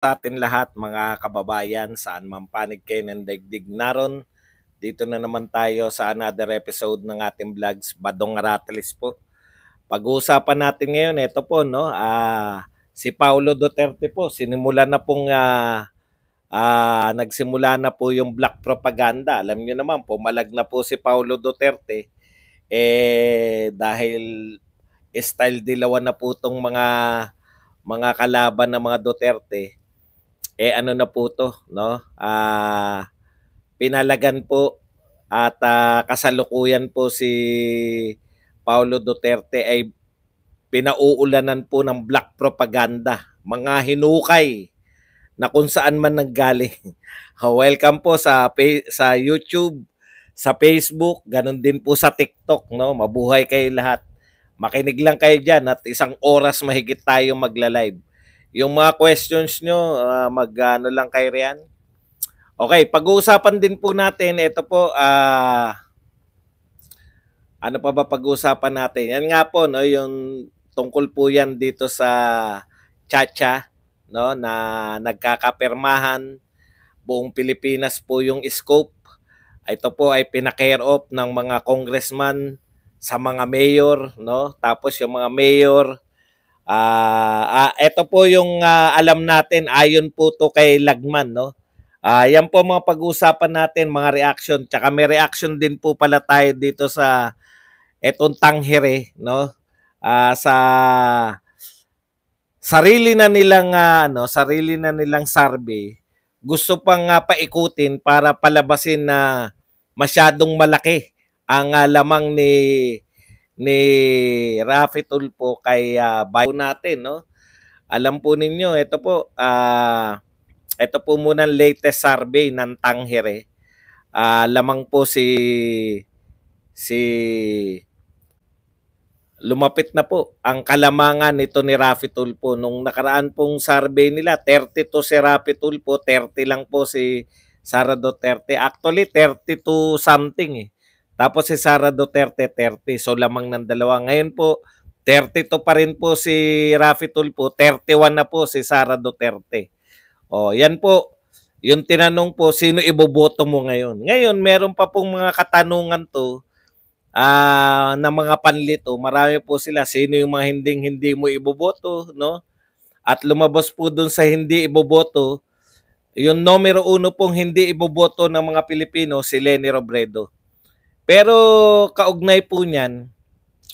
sa atin lahat mga kababayan saan man panig kayo ng daigdig naron. Dito na naman tayo sa another episode ng ating vlogs Badong Ratelis po. Pag-uusapan natin ngayon ito po no uh, si Paulo Duterte po sinimula na pong uh, uh, nagsimula na po yung black propaganda. Alam niyo naman po malag na po si Paulo Duterte eh dahil style dilawan na po tong mga mga kalaban ng mga Duterte eh ano na po to, no? Ah, pinalagan po at ah, kasalukuyan po si Paulo Duterte ay pinauulanan po ng black propaganda, mga hinukay na kung saan man nanggaling. Oh, welcome po sa sa YouTube, sa Facebook, ganun din po sa TikTok, no? Mabuhay kayo lahat. Makinig lang kayo diyan at isang oras mahigit tayo magla-live. Yung mga questions nyo, uh, magano lang kay Rian. Okay, pag-uusapan din po natin, ito po, uh, ano pa ba pag-uusapan natin? Yan nga po, no, yung tungkol po yan dito sa Chacha, no, na nagkakapermahan, buong Pilipinas po yung scope. Ito po ay pinakare off ng mga congressman sa mga mayor, no? Tapos yung mga mayor Ah, uh, ah, uh, ito po yung uh, alam natin ayon po to kay Lagman, no? Ah, uh, yan po mga pag-uusapan natin, mga reaction. Tsaka may reaction din po pala tayo dito sa etong tanghere, no? Uh, sa sarili na nilang uh, ano, sarili na nilang survey, gusto pang uh, paikutin para palabasin na masyadong malaki ang uh, lamang ni ni Rafi Tulpo kay uh, ah, bio natin, no? Alam po ninyo, ito po, uh, ito po muna ang latest survey ng Tanghere. Uh, ah, lamang po si si lumapit na po ang kalamangan nito ni Rafi Tulpo. Nung nakaraan pong survey nila, 32 si Rafi Tulpo, 30 lang po si Sara Duterte. Actually, 32 something eh. Tapos si Sara Duterte, 30. So lamang ng dalawa. Ngayon po, 32 pa rin po si Rafi Tulpo, 31 na po si Sara Duterte. O, oh, yan po. Yung tinanong po, sino iboboto mo ngayon? Ngayon, meron pa pong mga katanungan to uh, na mga panlito. Marami po sila, sino yung mga hinding-hindi mo iboboto, no? At lumabas po dun sa hindi iboboto, yung numero uno pong hindi iboboto ng mga Pilipino, si Lenny Robredo. Pero kaugnay po niyan,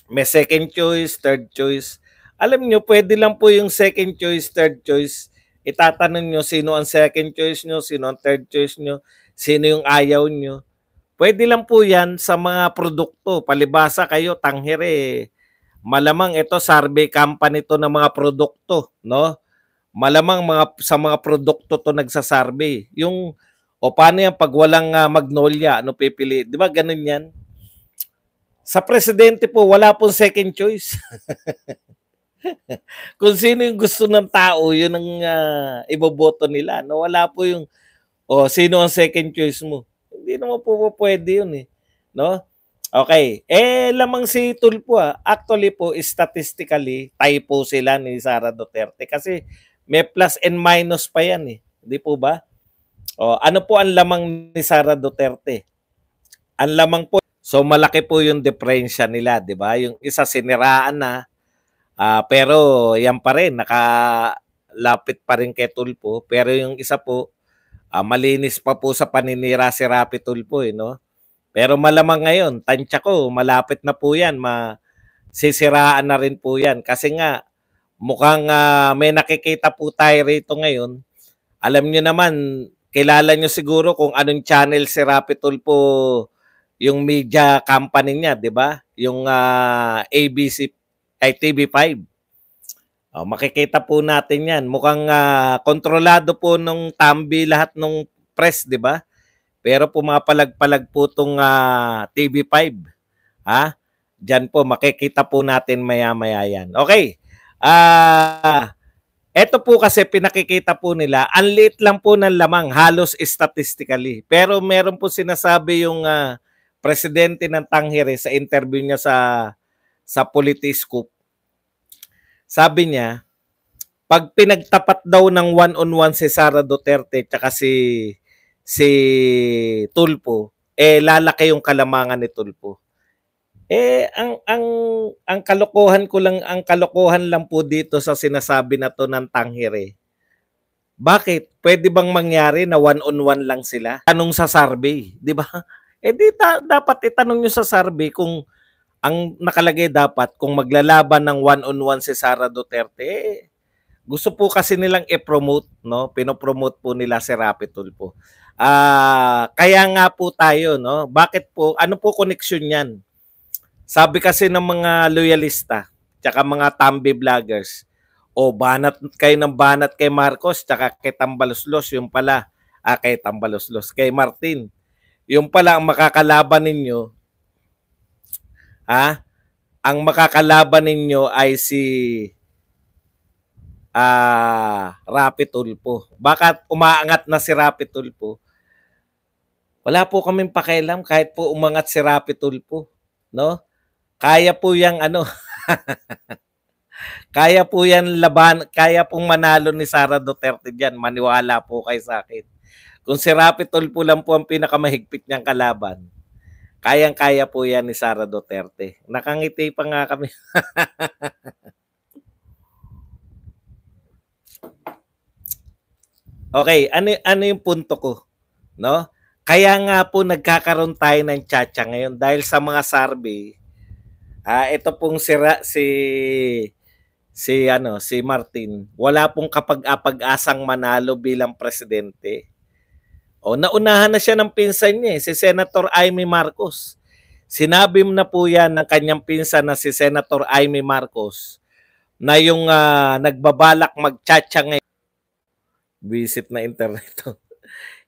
may second choice, third choice. Alam nyo, pwede lang po yung second choice, third choice. Itatanong nyo sino ang second choice nyo, sino ang third choice nyo, sino yung ayaw nyo. Pwede lang po yan sa mga produkto. Palibasa kayo, tanghere. Malamang ito, survey company to ng mga produkto. No? Malamang mga, sa mga produkto to nagsasurvey. Yung o paano yan pag walang uh, magnolia, ano pipili? Di ba ganun yan? Sa presidente po, wala pong second choice. Kung sino yung gusto ng tao, yun ang uh, iboboto nila. No, wala po yung, oh, sino ang second choice mo? Hindi naman po, po pwede yun eh. No? Okay. Eh, lamang si Tulpo ah. Actually po, statistically, typo sila ni Sara Duterte kasi may plus and minus pa yan eh. Hindi po ba? O, oh, ano po ang lamang ni Sara Duterte? Ang lamang po. So malaki po yung diferensya nila, 'di ba? Yung isa siniraan na uh, pero yan pa rin nakalapit pa rin kay Tulpo, pero yung isa po uh, malinis pa po sa paninira si Rapi Tulpo, eh, no? Pero malamang ngayon, tantsa ko, malapit na po 'yan, ma sisiraan na rin po 'yan kasi nga mukhang uh, may nakikita po tayo rito ngayon. Alam niyo naman kilala nyo siguro kung anong channel si Rapi po yung media company niya, di ba? Yung uh, ah, ABC, ay TV5. Oh, makikita po natin yan. Mukhang uh, kontrolado po nung Tambi lahat nung press, di ba? Pero pumapalag-palag po itong uh, ah, TV5. Ha? Diyan po, makikita po natin maya-maya yan. Okay. Ah... Uh, ito po kasi pinakikita po nila, ang liit lang po ng lamang halos statistically. Pero meron po sinasabi yung uh, presidente ng Tanghere sa interview niya sa sa Politiscope. Sabi niya, pag pinagtapat daw ng one-on-one -on -one si Sara Duterte at si si Tulpo, eh lalaki yung kalamangan ni Tulpo. Eh ang ang ang kalokohan ko lang ang kalokohan lang po dito sa sinasabi na to ng Tanghere. Bakit? Pwede bang mangyari na one-on-one lang sila? Tanong sa survey, di ba? Eh di ta- dapat itanong nyo sa survey kung ang nakalagay dapat kung maglalaban ng one-on-one si Sara Duterte, eh, gusto po kasi nilang i-promote, no? Pinopromote po nila si Rapitol po. Ah, uh, kaya nga po tayo, no? Bakit po? Ano po connection niyan? Sabi kasi ng mga loyalista, tsaka mga tambi vloggers, o oh, banat kayo ng banat kay Marcos, tsaka kay Tambaloslos, yung pala, ah, kay Tambaloslos, kay Martin. Yung pala ang makakalaban ninyo, ha? Ang makakalaban ninyo ay si ah, Rapi Tulpo. Bakit umaangat na si Rapi Tulpo? Wala po kaming pakialam kahit po umangat si Rapi Tulpo. No? Kaya po yang ano, kaya po yan laban, kaya pong manalo ni Sara Duterte diyan. Maniwala po kay sa akin. Kung si Rapitol po lang po ang pinakamahigpit niyang kalaban, kayang-kaya po yan ni Sara Duterte. Nakangiti pa nga kami. Okay, ano ano yung punto ko, no? Kaya nga po nagkakaroon tayo ng chacha ngayon dahil sa mga survey, Ah, ito pong sira si si ano, si Martin. Wala pong kapag-apag-asang manalo bilang presidente. O naunahan na siya ng pinsan niya, eh, si Senator Amy Marcos. Sinabi na po yan ng kanyang pinsan na si Senator Amy Marcos na yung uh, nagbabalak magtsatsa ngayon. Visit na internet.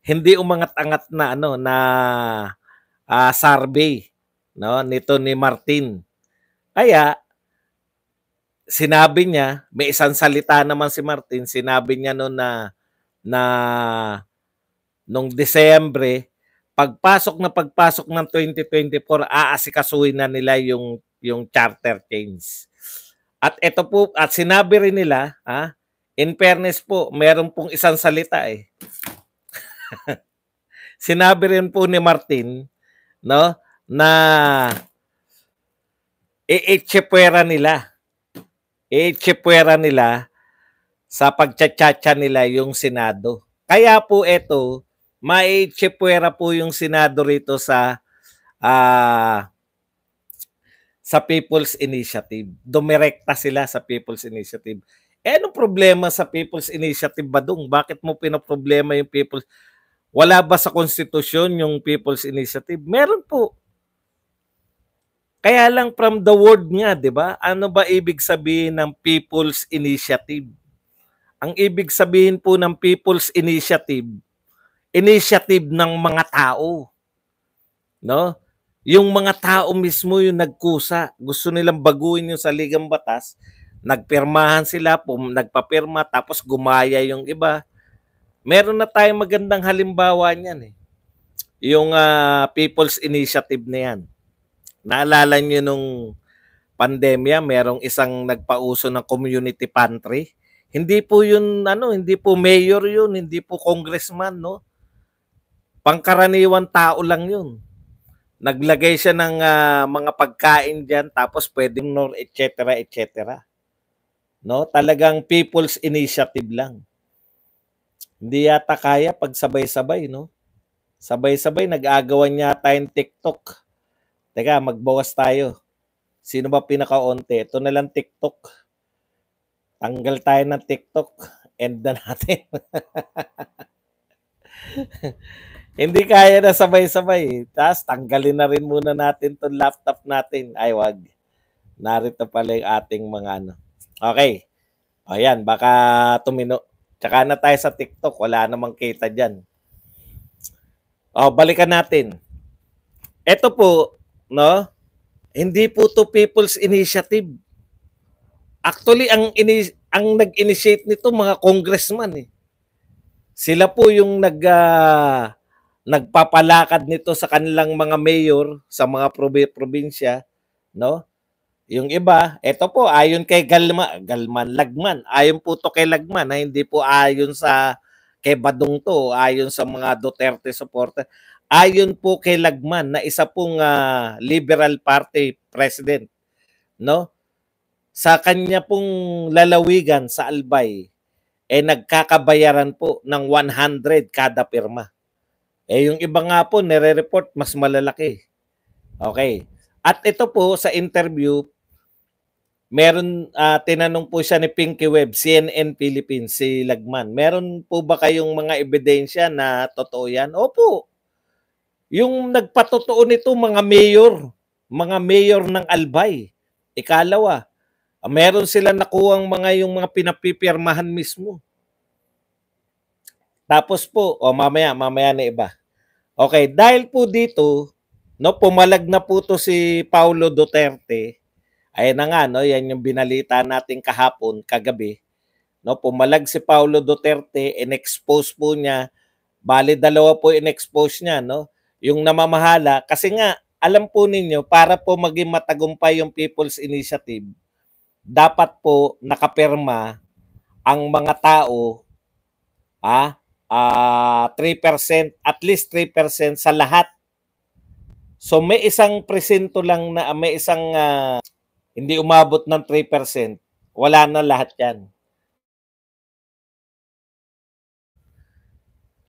Hindi umangat-angat na ano na uh, survey no nito ni Martin kaya, sinabi niya, may isang salita naman si Martin, sinabi niya noon na na nung Desyembre, pagpasok na pagpasok ng 2024, aasikasuhin na nila yung yung charter change. At ito po at sinabi rin nila, ha, in fairness po, meron pong isang salita eh. sinabi rin po ni Martin, no, na e-echepwera nila. E-echepwera nila sa pagtsatsacha nila yung Senado. Kaya po ito, ma-echepwera po yung Senado rito sa uh, sa People's Initiative. Dumirekta sila sa People's Initiative. Eh, anong problema sa People's Initiative ba dong? Bakit mo pinoproblema yung People's... Wala ba sa konstitusyon yung People's Initiative? Meron po. Kaya lang from the word nga, 'di ba? Ano ba ibig sabihin ng people's initiative? Ang ibig sabihin po ng people's initiative, initiative ng mga tao. No? Yung mga tao mismo yung nagkusa, gusto nilang baguhin yung saligang batas, nagpirmahan sila, pum, nagpapirma, tapos gumaya yung iba. Meron na tayong magandang halimbawa niyan eh. Yung uh, People's Initiative na yan Naalala niyo nung pandemya, merong isang nagpauso ng community pantry. Hindi po yun, ano, hindi po mayor yun, hindi po congressman, no? Pangkaraniwan tao lang yun. Naglagay siya ng uh, mga pagkain diyan tapos pwedeng no, etc., etc. No, talagang people's initiative lang. Hindi yata kaya pag sabay-sabay, no? Sabay-sabay, nag-agawan niya tayong TikTok. Teka, magbawas tayo. Sino ba pinaka-onte? Ito na lang TikTok. Tanggal tayo ng TikTok. End na natin. Hindi kaya na sabay-sabay. Tapos tanggalin na rin muna natin itong laptop natin. Ay, wag. Narito pala yung ating mga ano. Okay. O yan, baka tumino. Tsaka na tayo sa TikTok. Wala namang kita dyan. O, balikan natin. Ito po, no? Hindi po to people's initiative. Actually, ang ini ang nag-initiate nito mga congressman eh. Sila po yung nag uh, nagpapalakad nito sa kanilang mga mayor sa mga prob- probinsya, no? Yung iba, eto po, ayon kay Galma, Galman, Lagman, ayon po to kay Lagman, na hindi po ayon sa kay Badong to, ayon sa mga Duterte supporter ayon po kay Lagman na isa pong uh, Liberal Party president no sa kanya pong lalawigan sa Albay eh nagkakabayaran po ng 100 kada pirma. Eh yung iba nga po nire-report mas malalaki. Okay. At ito po sa interview meron uh, tinanong po siya ni Pinky Web, CNN Philippines, si Lagman. Meron po ba kayong mga ebidensya na totoo yan? Opo. Yung nagpatotoo nito mga mayor, mga mayor ng Albay. Ikalawa, ah, meron sila nakuhang mga yung mga pinapipirmahan mismo. Tapos po, o oh, mamaya, mamaya na iba. Okay, dahil po dito, no, pumalag na po to si Paulo Duterte. Ayan na nga, no, yan yung binalita natin kahapon, kagabi. No, pumalag si Paulo Duterte, in-expose po niya. Bali, dalawa po in-expose niya, no? yung namamahala. Kasi nga, alam po ninyo, para po maging matagumpay yung People's Initiative, dapat po nakapirma ang mga tao ah, ah 3%, at least 3% sa lahat. So may isang presinto lang na may isang uh, hindi umabot ng 3%. Wala na lahat yan.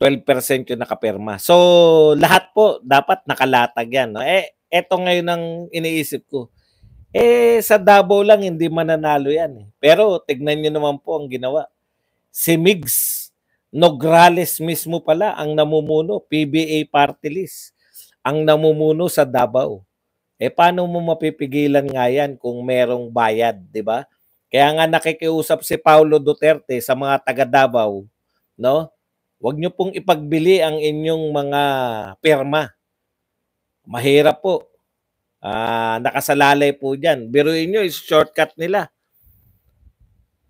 12% yung nakaperma. So, lahat po dapat nakalatag yan. No? Eh, eto ngayon ang iniisip ko. Eh, sa Davao lang, hindi mananalo yan. Eh. Pero, tignan nyo naman po ang ginawa. Si Migs Nograles mismo pala ang namumuno, PBA party list, ang namumuno sa Davao. Eh, paano mo mapipigilan nga yan kung merong bayad, di ba? Kaya nga nakikiusap si Paulo Duterte sa mga taga Davao, no? Huwag nyo pong ipagbili ang inyong mga perma. Mahirap po. Ah, nakasalalay po dyan. Biruin nyo, shortcut nila.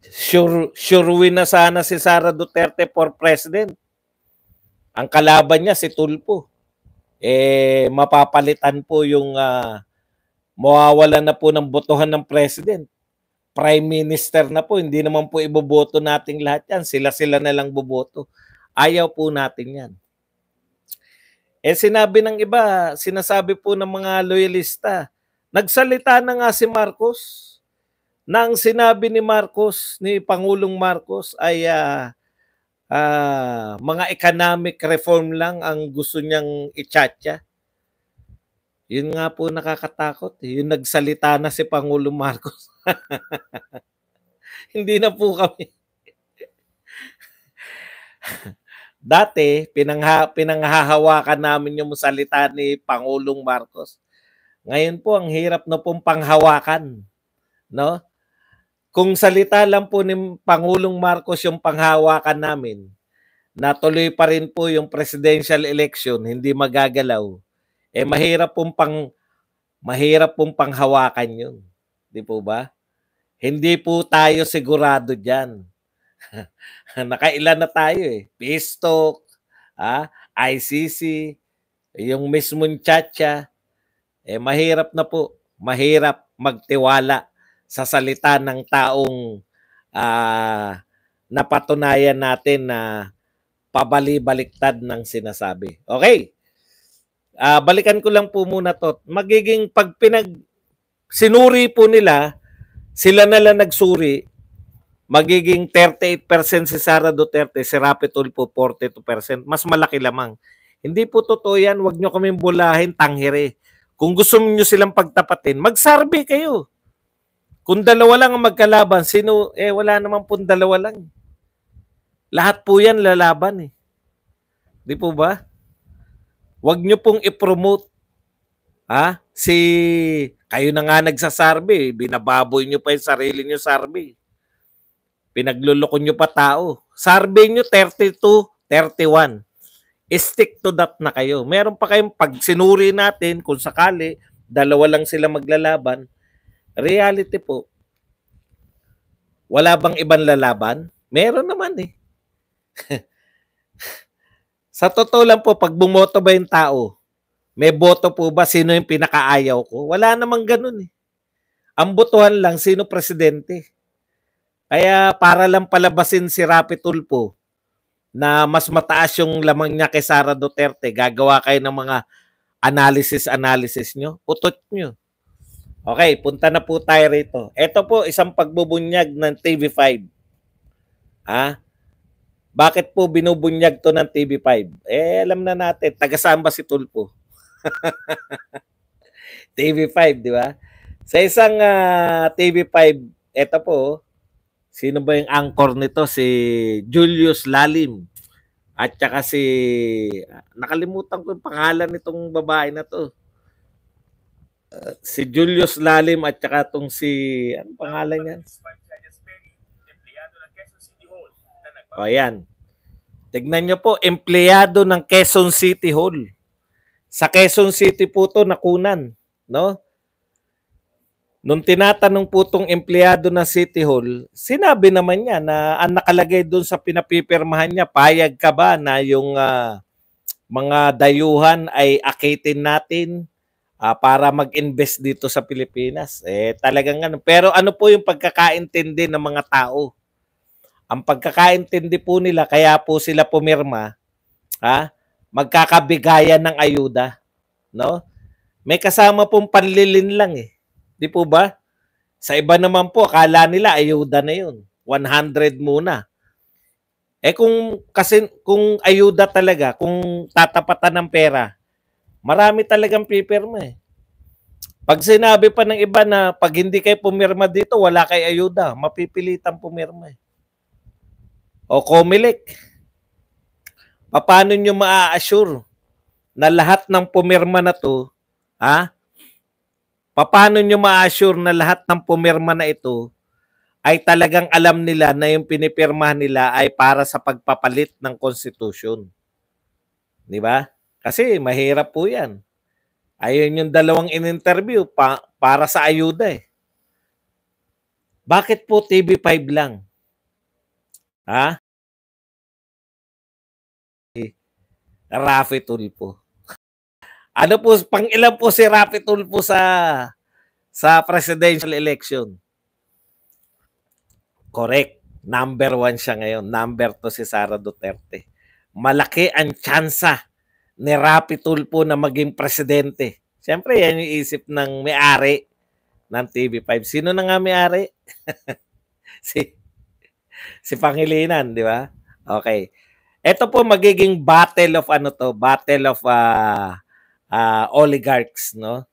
Sure, sure win na sana si Sara Duterte for president. Ang kalaban niya si Tulpo. Eh, mapapalitan po yung uh, mawawala na po ng botohan ng president. Prime Minister na po, hindi naman po iboboto nating lahat yan. Sila-sila na lang boboto. Ayaw po natin yan. Eh sinabi ng iba, sinasabi po ng mga loyalista, nagsalita na nga si Marcos na ang sinabi ni Marcos, ni Pangulong Marcos ay uh, uh, mga economic reform lang ang gusto niyang itchatya. Yun nga po nakakatakot. Eh. Yung nagsalita na si Pangulong Marcos. Hindi na po kami. Dati, pinangha, pinanghahawakan namin yung salita ni Pangulong Marcos. Ngayon po, ang hirap na pong panghawakan. No? Kung salita lang po ni Pangulong Marcos yung panghawakan namin, natuloy pa rin po yung presidential election, hindi magagalaw. Eh mahirap pong pang mahirap pong panghawakan 'yun. Di po ba? Hindi po tayo sigurado diyan. Nakailan na tayo eh. Peace talk, ah, ICC, yung mismong chacha. Eh, mahirap na po. Mahirap magtiwala sa salita ng taong ah, napatunayan natin na pabali-baliktad ng sinasabi. Okay. Ah, balikan ko lang po muna to. Magiging pagpinag sinuri po nila, sila na lang nagsuri, magiging 38% si Sara Duterte, si Rapi Tulfo 42%. Mas malaki lamang. Hindi po totoo yan. Huwag nyo kaming bulahin, tanghire. Kung gusto niyo silang pagtapatin, magsarbe kayo. Kung dalawa lang ang magkalaban, sino, eh wala naman pong dalawa lang. Lahat po yan lalaban eh. Di po ba? Huwag nyo pong ipromote. Ha? Si, kayo na nga nagsasarbe, binababoy nyo pa yung sarili nyo sarbe. Pinagluloko nyo pa tao. Survey nyo 32, 31. Stick to that na kayo. Meron pa kayong pag sinuri natin kung sakali dalawa lang sila maglalaban. Reality po. Wala bang ibang lalaban? Meron naman eh. Sa totoo lang po, pag bumoto ba yung tao, may boto po ba sino yung pinakaayaw ko? Wala namang ganun eh. Ang botohan lang sino presidente. Kaya para lang palabasin si Rapi Tulpo na mas mataas yung lamang niya kay Sara Duterte, gagawa kayo ng mga analysis-analysis nyo, utot nyo. Okay, punta na po tayo rito. Ito po, isang pagbubunyag ng TV5. Ha? Bakit po binubunyag to ng TV5? Eh, alam na natin, taga-samba si Tulpo. TV5, di ba? Sa isang uh, ah, TV5, ito po, oh. Sino ba yung anchor nito? Si Julius Lalim. At saka si, nakalimutan ko yung pangalan nitong babae na to. Uh, si Julius Lalim at saka tong si, ano pangalan niyan? O yan. Tignan nyo po, empleyado ng Quezon City Hall. Sa Quezon City po to nakunan. No? Nung tinatanong po itong empleyado ng City Hall, sinabi naman niya na ang ah, nakalagay doon sa pinapipirmahan niya, payag ka ba na yung uh, mga dayuhan ay akitin natin uh, para mag-invest dito sa Pilipinas? Eh, talagang ano. Pero ano po yung pagkakaintindi ng mga tao? Ang pagkakaintindi po nila, kaya po sila pumirma, ha? magkakabigayan ng ayuda. No? May kasama pong panlilin lang eh. Di po ba? Sa iba naman po, akala nila ayuda na yun. 100 muna. Eh kung kasi kung ayuda talaga, kung tatapatan ng pera, marami talagang pipirma eh. Pag sinabi pa ng iba na pag hindi kayo pumirma dito, wala kay ayuda, mapipilitan pumirma eh. O Comelec. Paano nyo maa-assure na lahat ng pumirma na to, ha, Paano nyo ma-assure na lahat ng pumirma na ito ay talagang alam nila na yung pinipirmahan nila ay para sa pagpapalit ng konstitusyon? Di ba? Kasi mahirap po yan. Ayun yung dalawang in-interview pa, para sa ayuda eh. Bakit po TV5 lang? Ha? Rafi Tulpo. Ano po, pang ilan po si Rafi Tulpo sa sa presidential election. Correct. Number one siya ngayon. Number two si Sara Duterte. Malaki ang tsansa ni Rapi Tulpo na maging presidente. Siyempre, yan yung isip ng may-ari ng TV5. Sino na nga may-ari? si, si Pangilinan, di ba? Okay. Ito po magiging battle of ano to, battle of uh, uh, oligarchs, no?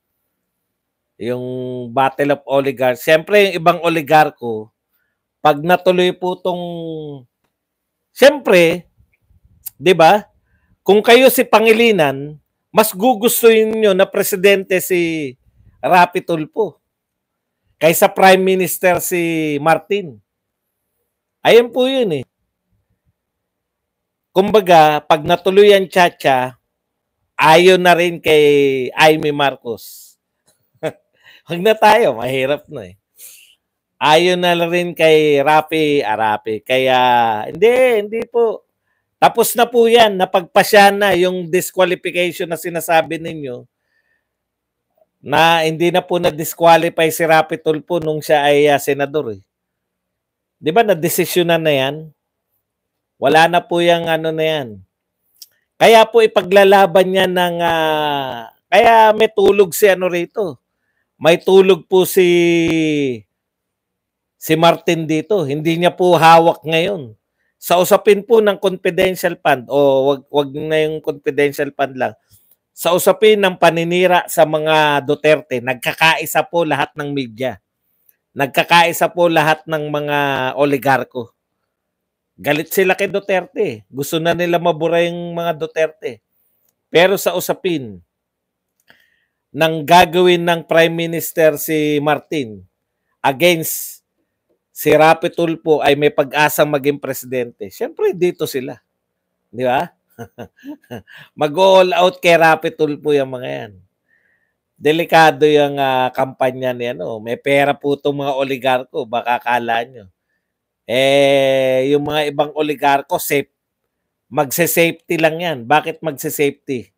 Yung battle of oligarch. Siyempre, yung ibang oligarko, pag natuloy po tong Siyempre, 'di ba? Kung kayo si Pangilinan, mas gugustuhin niyo na presidente si Rapi Tulfo kaysa Prime Minister si Martin. Ayun po 'yun eh. Kumbaga, pag natuloy ang Chacha, ayon na rin kay Aimee Marcos. Huwag na tayo, mahirap na eh. Ayon na rin kay Rapi Arapi. Kaya, hindi, hindi po. Tapos na po yan, napagpasya na yung disqualification na sinasabi ninyo na hindi na po na-disqualify si Rapi Tulpo nung siya ay uh, senador eh. Di ba na-desisyonan na yan? Wala na po yung ano na yan. Kaya po ipaglalaban niya ng... Uh, kaya may tulog si ano rito may tulog po si si Martin dito. Hindi niya po hawak ngayon. Sa usapin po ng confidential fund o wag wag na yung confidential fund lang. Sa usapin ng paninira sa mga Duterte, nagkakaisa po lahat ng media. Nagkakaisa po lahat ng mga oligarko. Galit sila kay Duterte. Gusto na nila mabura yung mga Duterte. Pero sa usapin ng gagawin ng Prime Minister si Martin against si Rapi Tulfo ay may pag-asang maging presidente, syempre dito sila. Di ba? Mag-all out kay Rapi Tulfo yung mga yan. Delikado yung uh, kampanya niya. No? May pera po itong mga oligarko. Baka kala nyo. Eh, yung mga ibang oligarko, safe. Magse-safety lang yan. Bakit magse-safety?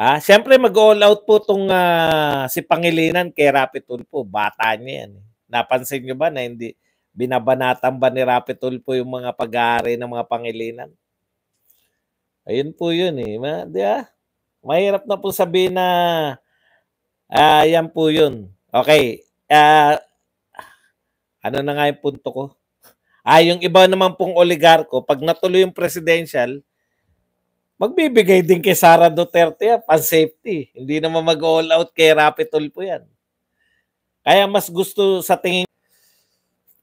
Ah, siyempre mag-all out po tong uh, si Pangilinan kay Rapid Tulfo, bata niya yan. Eh. Napansin niyo ba na hindi binabanatan ba ni Rapid Tulfo yung mga pag-aari ng mga Pangilinan? Ayun po yun eh. Ma, di ba? Mahirap na po sabihin na uh, yan po yun. Okay. Uh, ano na nga yung punto ko? Ah, yung iba naman pong oligarko, pag natuloy yung presidential, magbibigay din kay Sara Duterte yan, pan safety. Hindi naman mag-all out kay Rapitol po yan. Kaya mas gusto sa tingin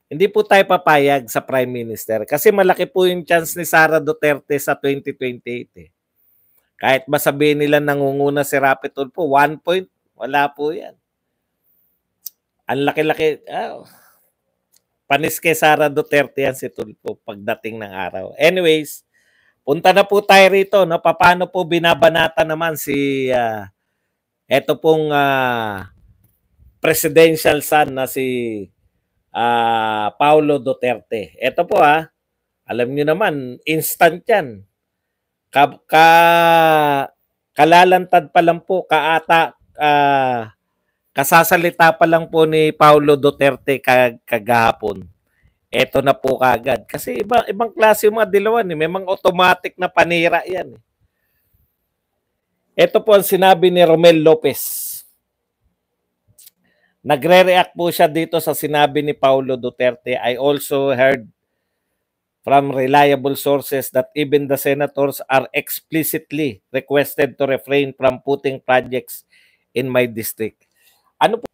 hindi po tayo papayag sa Prime Minister kasi malaki po yung chance ni Sara Duterte sa 2028. Eh. Kahit ba nila nangunguna si Rapitol po, one point, wala po yan. Ang laki-laki, oh, panis kay Sara Duterte yan si Tulpo pagdating ng araw. Anyways, Punta na po tayo rito, no? Paano po binabanata naman si uh, eto pong uh, presidential son na si uh, ah, Paolo Duterte. Eto po ha, alam niyo naman, instant yan. Ka, ka, kalalantad pa lang po, kaata, uh, kasasalita pa lang po ni Paolo Duterte kag kagahapon eto na po kagad. Kasi iba, ibang klase yung mga dilawan. Eh. May mga automatic na panira yan. Eh. Ito po ang sinabi ni Romel Lopez. Nagre-react po siya dito sa sinabi ni Paulo Duterte. I also heard from reliable sources that even the senators are explicitly requested to refrain from putting projects in my district. Ano po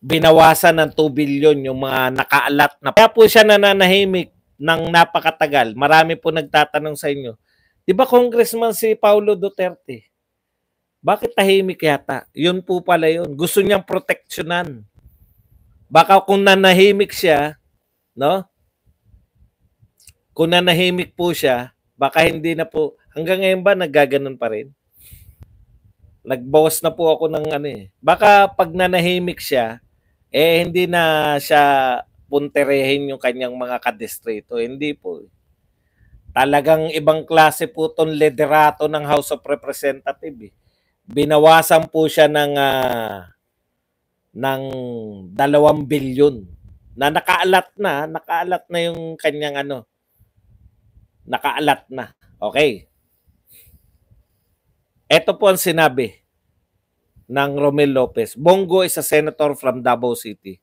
binawasan ng 2 billion yung mga nakaalat na. Kaya po siya nananahimik ng napakatagal. Marami po nagtatanong sa inyo. Di ba congressman si Paulo Duterte? Bakit tahimik yata? Yun po pala yun. Gusto niyang proteksyonan. Baka kung nanahimik siya, no? Kung nanahimik po siya, baka hindi na po. Hanggang ngayon ba naggaganon pa rin? Nagbawas na po ako ng ano eh. Baka pag nanahimik siya, eh hindi na siya punterehin yung kanyang mga kadistrito. Hindi po. Talagang ibang klase po itong liderato ng House of Representatives. Eh. Binawasan po siya ng uh, ng 2 bilyon na nakaalat na, nakaalat na yung kanyang ano, nakaalat na. Okay. Ito po ang sinabi ng Romel Lopez. Bongo is a senator from Davao City.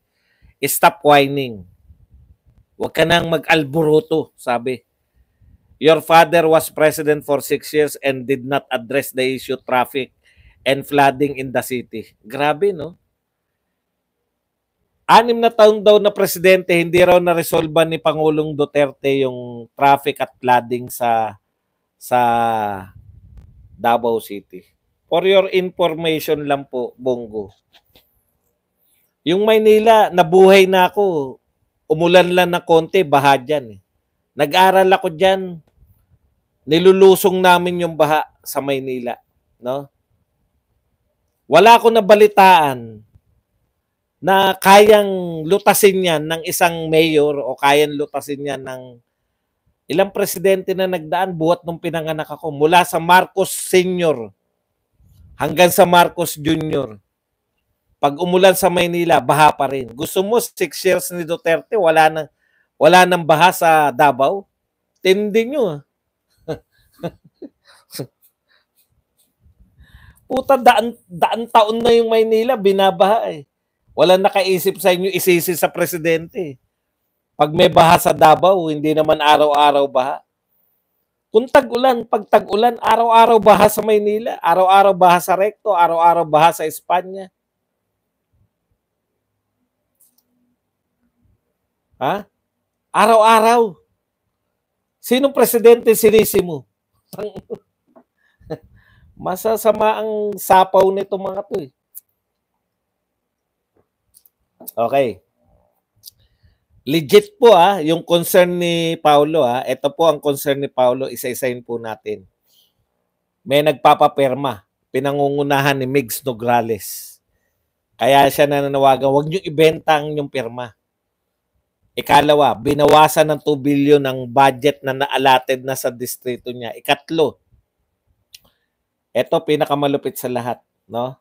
Stop whining. Huwag ka nang mag-alboroto, sabi. Your father was president for six years and did not address the issue traffic and flooding in the city. Grabe, no? Anim na taon daw na presidente, hindi raw na-resolve ni Pangulong Duterte yung traffic at flooding sa sa Davao City. For your information lang po, Bongo. Yung Maynila, nabuhay na ako. Umulan lang na konti, baha dyan. Eh. Nag-aral ako dyan. Nilulusong namin yung baha sa Maynila. No? Wala ko na balitaan na kayang lutasin yan ng isang mayor o kayang lutasin yan ng ilang presidente na nagdaan buhat nung pinanganak ako mula sa Marcos Sr hanggang sa Marcos Jr. Pag umulan sa Maynila, baha pa rin. Gusto mo 6 years ni Duterte, wala nang wala nang baha sa Davao? Tindi nyo. Ah. Puta, daan, daan taon na yung Maynila, binabaha eh. Wala nakaisip sa inyo, isisi sa presidente. Eh. Pag may baha sa Davao, hindi naman araw-araw baha. Kung tag-ulan, pag tag-ulan, araw-araw baha sa Maynila, araw-araw baha sa Recto, araw-araw baha sa Espanya. Ha? Araw-araw. Sinong presidente sinisi mo? Masasama ang sapaw nito mga to eh. Okay legit po ah, yung concern ni Paolo ah, ito po ang concern ni Paolo, isa-isayin po natin. May nagpapaperma, pinangungunahan ni Migs Nograles. Kaya siya nananawagan, huwag niyo ibenta ang yung perma. Ikalawa, binawasan ng 2 billion ang budget na naalated na sa distrito niya. Ikatlo, ito pinakamalupit sa lahat, no?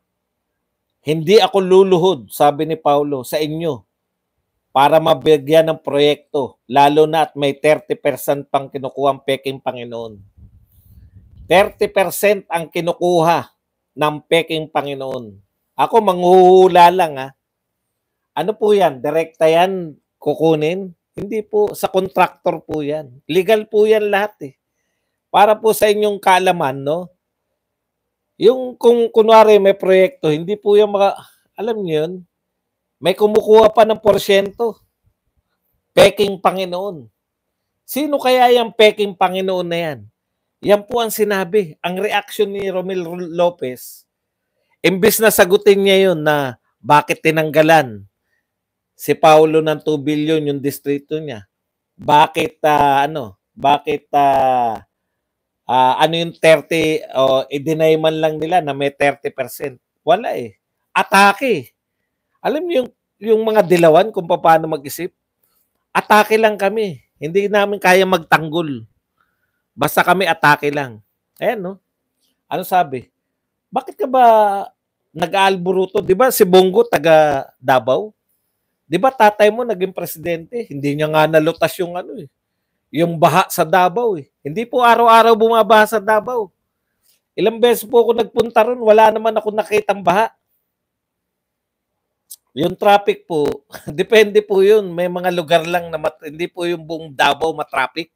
Hindi ako luluhod, sabi ni Paolo, sa inyo para mabigyan ng proyekto, lalo na at may 30% pang kinukuha ang peking Panginoon. 30% ang kinukuha ng peking Panginoon. Ako, manghuhula lang ha. Ano po yan? Direkta yan? Kukunin? Hindi po. Sa contractor po yan. Legal po yan lahat eh. Para po sa inyong kalaman, no? Yung kung kunwari may proyekto, hindi po yung mga, alam niyo yun, may kumukuha pa ng porsyento. Peking Panginoon. Sino kaya yung peking Panginoon na yan? Yan po ang sinabi. Ang reaction ni Romil Lopez, imbis na sagutin niya yun na bakit tinanggalan si Paulo ng 2 billion yung distrito niya. Bakit uh, ano? Bakit uh, uh, ano yung 30 o oh, i-deny man lang nila na may 30%? Wala eh. Atake. Alam niyo yung, yung mga dilawan kung paano mag-isip? Atake lang kami. Hindi namin kaya magtanggol. Basta kami atake lang. Ayan, no? Ano sabi? Bakit ka ba nag-aalburuto? Di ba si Bongo taga Davao? Di ba tatay mo naging presidente? Hindi niya nga nalutas yung ano eh. Yung baha sa Davao eh. Hindi po araw-araw bumabaha sa Davao. Ilang beses po ako nagpunta ron, wala naman ako nakitang baha. Yung traffic po, depende po yun. May mga lugar lang na mat- hindi po yung buong Davao matraffic.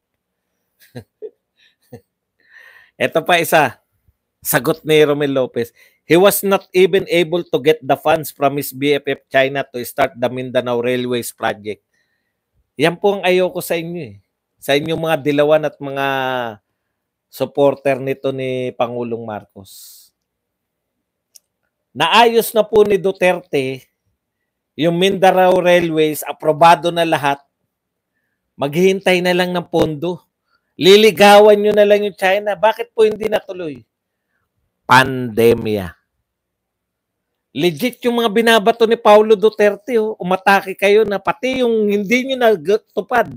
Ito pa isa. Sagot ni Romel Lopez. He was not even able to get the funds from his BFF China to start the Mindanao Railways project. Yan po ang ayoko sa inyo eh. Sa inyong mga dilawan at mga supporter nito ni Pangulong Marcos. Naayos na po ni Duterte yung Mindanao Railways, aprobado na lahat, maghihintay na lang ng pondo. Liligawan nyo na lang yung China. Bakit po hindi natuloy? Pandemya. Legit yung mga binabato ni Paulo Duterte. Oh. Umatake kayo na pati yung hindi nyo nagtupad.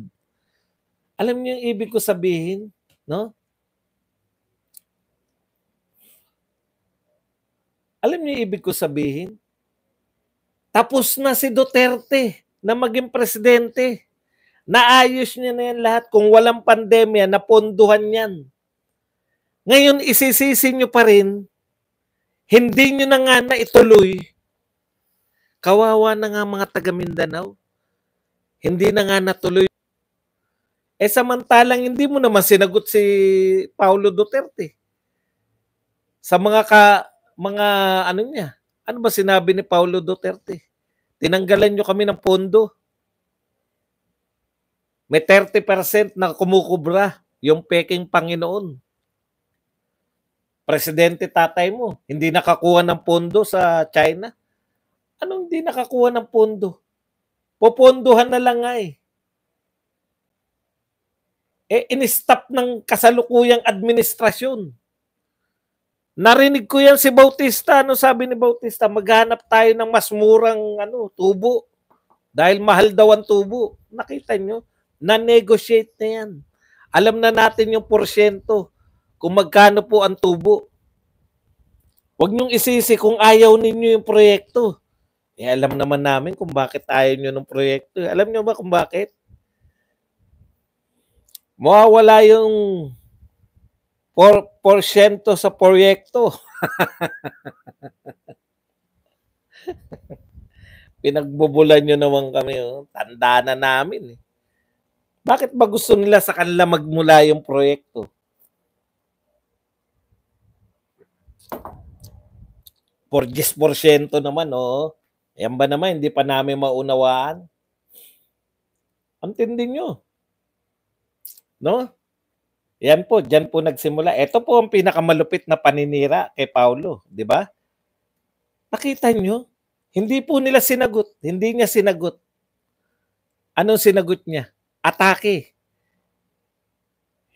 Alam niyo yung ibig ko sabihin? No? Alam niyo yung ibig ko sabihin? Tapos na si Duterte na maging presidente. Naayos niya na yan lahat. Kung walang pandemya, naponduhan yan. Ngayon, isisisi nyo pa rin, hindi niyo na nga na ituloy. Kawawa na nga mga taga Mindanao. Hindi na nga natuloy. Eh samantalang hindi mo naman sinagot si Paulo Duterte sa mga ka, mga ano niya, ano ba sinabi ni Paolo Duterte? Tinanggalan nyo kami ng pondo. May 30% na kumukubra yung peking Panginoon. Presidente tatay mo, hindi nakakuha ng pondo sa China. Anong hindi nakakuha ng pondo? Popondohan na lang nga eh. Eh, in-stop ng kasalukuyang administrasyon Narinig ko yan si Bautista. Ano sabi ni Bautista? Maghanap tayo ng mas murang ano, tubo. Dahil mahal daw ang tubo. Nakita nyo? Na-negotiate na yan. Alam na natin yung porsyento kung magkano po ang tubo. Huwag nyong isisi kung ayaw ninyo yung proyekto. Eh, alam naman namin kung bakit ayaw nyo ng proyekto. Alam nyo ba kung bakit? Mawawala yung por porsyento sa proyekto. Pinagbubulan nyo naman kami. Oh. Tanda na namin. Eh. Bakit ba gusto nila sa kanila magmula yung proyekto? Por 10% naman, oh. Yan ba naman, hindi pa namin maunawaan? Ang tindi nyo. No? Yan po, diyan po nagsimula. Ito po ang pinakamalupit na paninira kay Paulo, di ba? Nakita nyo, hindi po nila sinagot. Hindi niya sinagot. Anong sinagot niya? Atake.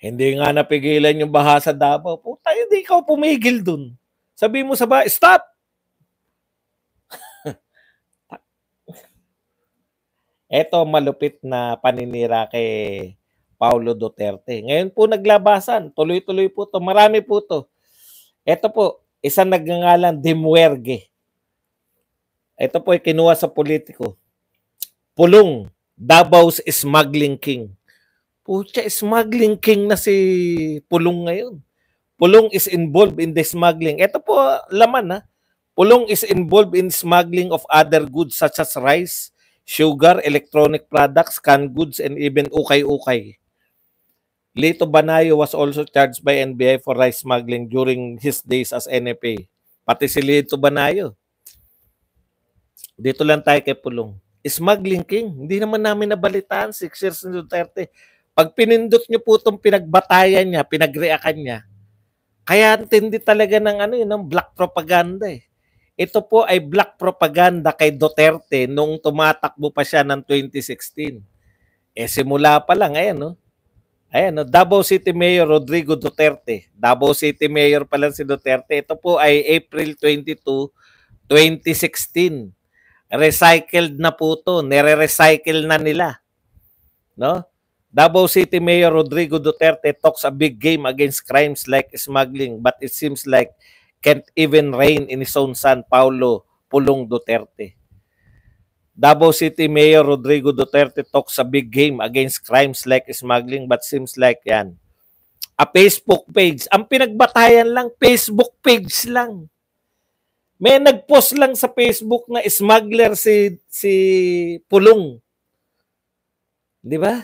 Hindi nga napigilan yung baha sa Davao. Puta, hindi ikaw pumigil dun. Sabi mo sa ba, stop! Ito malupit na paninira kay Paulo Duterte. Ngayon po naglabasan, tuloy-tuloy po to, marami po to. Ito po, isang nagngangalan Dimuerge. Ito po ay kinuha sa politiko. Pulong, Davao's Smuggling King. Pucha, smuggling king na si Pulong ngayon. Pulong is involved in the smuggling. Ito po, laman ha. Ah. Pulong is involved in smuggling of other goods such as rice, sugar, electronic products, canned goods, and even ukay-ukay. Lito Banayo was also charged by NBI for rice smuggling during his days as NFA. Pati si Lito Banayo. Dito lang tayo kay Pulong. Smuggling King. Hindi naman namin nabalitaan. 6 years ni Duterte. Pag pinindot niyo po itong pinagbatayan niya, pinagreakan niya, kaya tindi talaga ng ano yun, ng black propaganda eh. Ito po ay black propaganda kay Duterte nung tumatakbo pa siya ng 2016. Eh simula pa lang, ayan no. Ayan, no, Davao City Mayor Rodrigo Duterte. Davao City Mayor pala si Duterte. Ito po ay April 22, 2016. Recycled na po to. Nire-recycle na nila. No? Davao City Mayor Rodrigo Duterte talks a big game against crimes like smuggling but it seems like can't even rain in his own San Paulo Pulong Duterte. Davao City Mayor Rodrigo Duterte talks a big game against crimes like smuggling but seems like yan. A Facebook page. Ang pinagbatayan lang, Facebook page lang. May nagpost lang sa Facebook na smuggler si si Pulong. 'Di ba?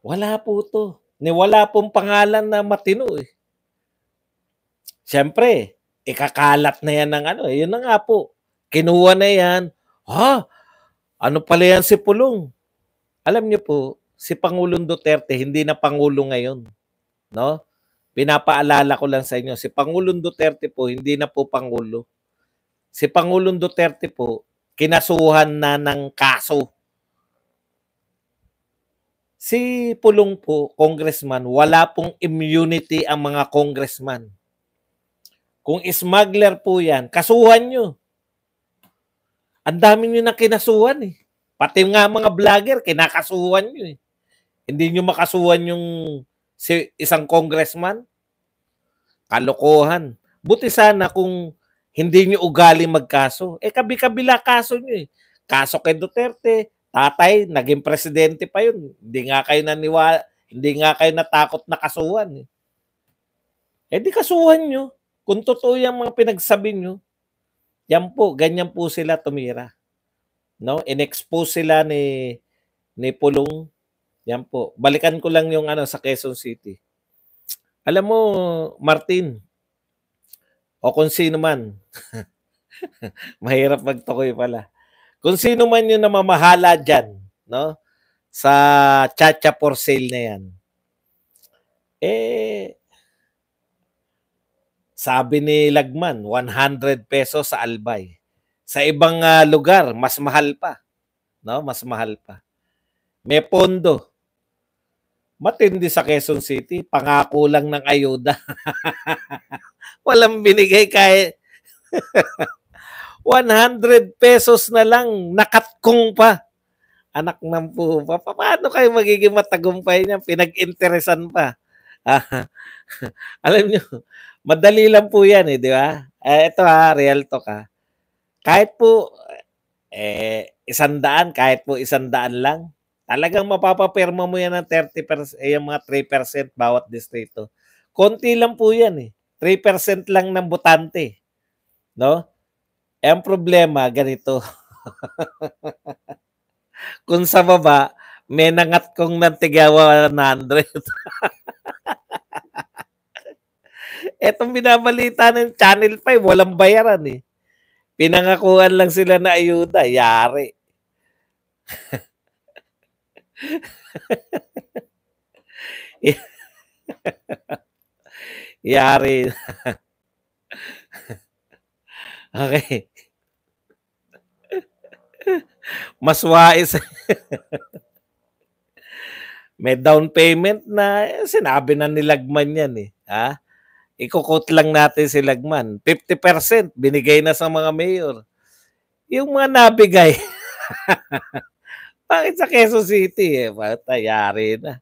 Wala po 'to. Ni wala pong pangalan na matino eh. Siyempre, ikakalat na yan ng ano. Eh. Yun na nga po. Kinuha na yan. Ha? Ano pala yan si Pulong? Alam niyo po, si Pangulong Duterte hindi na pangulo ngayon. No? Pinapaalala ko lang sa inyo, si Pangulong Duterte po hindi na po pangulo. Si Pangulong Duterte po kinasuhan na ng kaso. Si Pulong po, congressman, wala pong immunity ang mga congressman. Kung smuggler po yan, kasuhan nyo. Ang dami nyo nang kinasuhan eh. Pati nga mga vlogger, kinakasuhan nyo eh. Hindi nyo makasuhan yung si isang congressman. Kalokohan. Buti sana kung hindi nyo ugali magkaso. Eh, kabi-kabila kaso nyo eh. Kaso kay Duterte, tatay, naging presidente pa yun. Hindi nga kayo naniwala, hindi nga kayo natakot na kasuhan eh. Eh di kasuhan nyo. Kung totoo yung mga pinagsabi nyo, yan po, ganyan po sila tumira. No? Inexpose sila ni ni Pulong. Yan po. Balikan ko lang yung ano sa Quezon City. Alam mo, Martin, o kung sino man, mahirap magtukoy pala. Kung sino man yung namamahala dyan, no? Sa Chacha for sale na yan. Eh, sabi ni Lagman, 100 pesos sa Albay. Sa ibang uh, lugar, mas mahal pa. No, mas mahal pa. May pondo. Matindi sa Quezon City, pangako lang ng ayuda. Walang binigay kahit 100 pesos na lang, nakatkong pa. Anak ng po, paano kayo magiging matagumpay niyan? Pinag-interesan pa. alam niyo, Madali lang po yan eh, di ba? Eh, ito ha, real to ka. Kahit po, eh, isandaan, kahit po isandaan lang, talagang mapapapirma mo yan ng 30%, eh, yung mga 3% bawat distrito. Konti lang po yan eh. 3% lang ng botante. No? Eh, ang problema, ganito. Kung sa baba, may nangat kong nantigawa 100. Etong binabalita ng Channel 5, walang bayaran eh. Pinangakuan lang sila na ayuda. Yari. Yari. okay. Mas wais. May down payment na eh, sinabi na nilagman yan eh. Ha? Ikukot lang natin si Lagman. 50% binigay na sa mga mayor. Yung mga nabigay. Bakit sa Quezon City? Eh? Tayari na.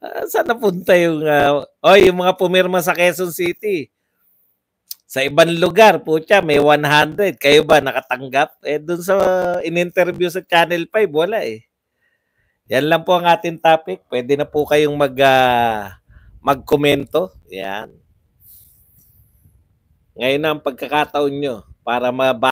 Uh, saan napunta yung... Uh, oh, yung mga pumirma sa Quezon City. Sa ibang lugar, putya, may 100. Kayo ba nakatanggap? Eh, dun sa in-interview sa Channel 5, wala eh. Yan lang po ang ating topic. Pwede na po kayong mag, uh, magkomento. Yan. Ngayon ang pagkakataon nyo para maba